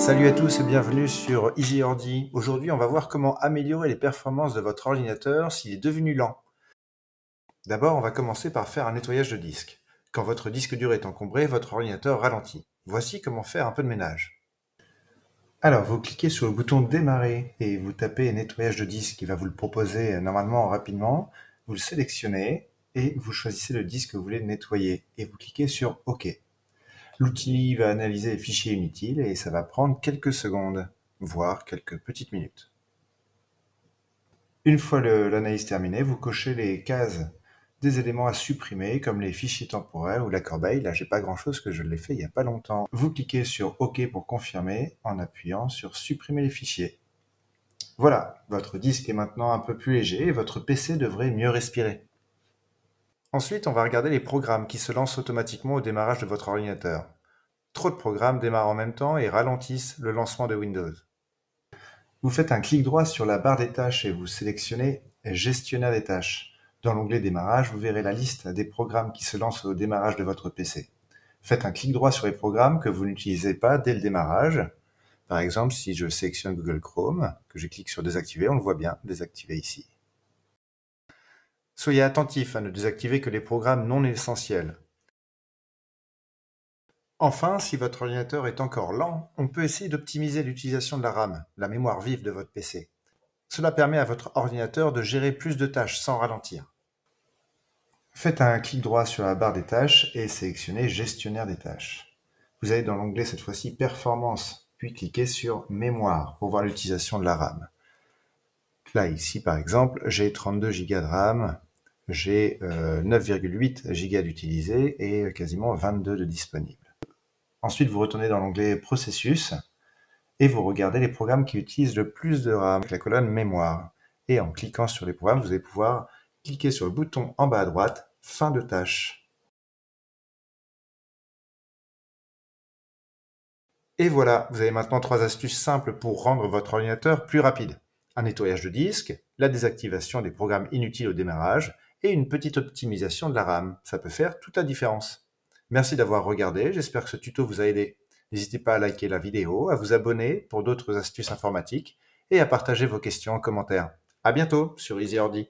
Salut à tous et bienvenue sur IGIordi. Aujourd'hui, on va voir comment améliorer les performances de votre ordinateur s'il est devenu lent. D'abord, on va commencer par faire un nettoyage de disque. Quand votre disque dur est encombré, votre ordinateur ralentit. Voici comment faire un peu de ménage. Alors, vous cliquez sur le bouton Démarrer et vous tapez Nettoyage de disque qui va vous le proposer normalement rapidement. Vous le sélectionnez et vous choisissez le disque que vous voulez nettoyer et vous cliquez sur OK. L'outil va analyser les fichiers inutiles et ça va prendre quelques secondes, voire quelques petites minutes. Une fois l'analyse terminée, vous cochez les cases des éléments à supprimer, comme les fichiers temporaires ou la corbeille. Là, j'ai pas grand chose que je l'ai fait il n'y a pas longtemps. Vous cliquez sur OK pour confirmer en appuyant sur supprimer les fichiers. Voilà, votre disque est maintenant un peu plus léger et votre PC devrait mieux respirer. Ensuite, on va regarder les programmes qui se lancent automatiquement au démarrage de votre ordinateur. Trop de programmes démarrent en même temps et ralentissent le lancement de Windows. Vous faites un clic droit sur la barre des tâches et vous sélectionnez Gestionnaire des tâches. Dans l'onglet Démarrage, vous verrez la liste des programmes qui se lancent au démarrage de votre PC. Faites un clic droit sur les programmes que vous n'utilisez pas dès le démarrage. Par exemple, si je sélectionne Google Chrome, que je clique sur Désactiver, on le voit bien, désactiver ici. Soyez attentif à ne désactiver que les programmes non essentiels. Enfin, si votre ordinateur est encore lent, on peut essayer d'optimiser l'utilisation de la RAM, la mémoire vive de votre PC. Cela permet à votre ordinateur de gérer plus de tâches sans ralentir. Faites un clic droit sur la barre des tâches et sélectionnez Gestionnaire des tâches. Vous allez dans l'onglet cette fois-ci Performance, puis cliquez sur Mémoire pour voir l'utilisation de la RAM. Là ici par exemple, j'ai 32 Go de RAM, j'ai 9,8 Go d'utilisé et euh, quasiment 22 de disponible. Ensuite, vous retournez dans l'onglet Processus et vous regardez les programmes qui utilisent le plus de RAM avec la colonne Mémoire. Et en cliquant sur les programmes, vous allez pouvoir cliquer sur le bouton en bas à droite Fin de tâche. Et voilà, vous avez maintenant trois astuces simples pour rendre votre ordinateur plus rapide. Un nettoyage de disque, la désactivation des programmes inutiles au démarrage et une petite optimisation de la RAM. Ça peut faire toute la différence. Merci d'avoir regardé, j'espère que ce tuto vous a aidé. N'hésitez pas à liker la vidéo, à vous abonner pour d'autres astuces informatiques et à partager vos questions en commentaire. À bientôt sur EasyOrdi.